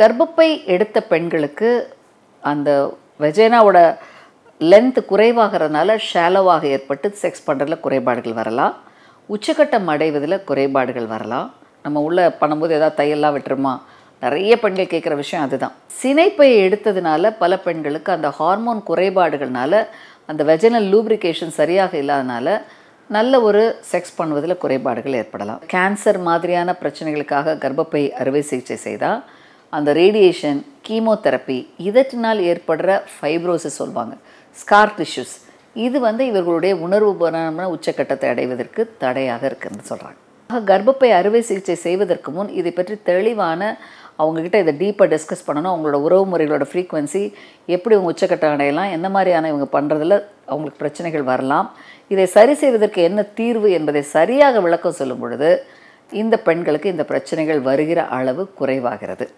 கர்ப்பப்பை எடுத்த பெண்களுக்கு அந்த வெஜைனாவோட லென்த் குறைவாகிறதுனால ஷேலோவாக ஏற்பட்டு செக்ஸ் பண்ணுறதுல குறைபாடுகள் வரலாம் உச்சக்கட்டம் அடைவதில் குறைபாடுகள் வரலாம் நம்ம உள்ளே பண்ணும்போது எதாவது தையெல்லாம் விட்டுருமா நிறைய பெண்கள் கேட்குற விஷயம் அதுதான் சினைப்பை எடுத்ததுனால பல பெண்களுக்கு அந்த ஹார்மோன் குறைபாடுகள்னால அந்த வெஜனல் லூப்ரிகேஷன் சரியாக இல்லாதனால நல்ல ஒரு செக்ஸ் பண்ணுவதில் குறைபாடுகள் ஏற்படலாம் கேன்சர் மாதிரியான பிரச்சனைகளுக்காக கர்ப்பப்பை அறுவை சிகிச்சை செய்தால் அந்த ரேடியேஷன் கீமோதெரப்பி இதற்றினால் ஏற்படுற ஃபைப்ரோசிஸ் சொல்வாங்க ஸ்கார் டிஷ்யூஸ் இது வந்து இவர்களுடைய பரமான உச்சக்கட்டத்தை அடைவதற்கு தடையாக இருக்குதுன்னு சொல்கிறாங்க கர்ப்பப்பை அறுவை சிகிச்சை செய்வதற்கு முன் இதை பற்றி தெளிவான அவங்கக்கிட்ட இதை டீப்பாக டிஸ்கஸ் பண்ணணும் அவங்களோட உறவு முறைகளோட ஃப்ரீக்குவென்சி எப்படி இவங்க உச்சக்கட்டம் அடையலாம் எந்த மாதிரியான இவங்க பண்ணுறதுல அவங்களுக்கு பிரச்சனைகள் வரலாம் இதை சரி செய்வதற்கு என்ன தீர்வு என்பதை சரியாக விளக்கம் சொல்லும் பொழுது இந்த பெண்களுக்கு இந்த பிரச்சனைகள் வருகிற அளவு குறைவாகிறது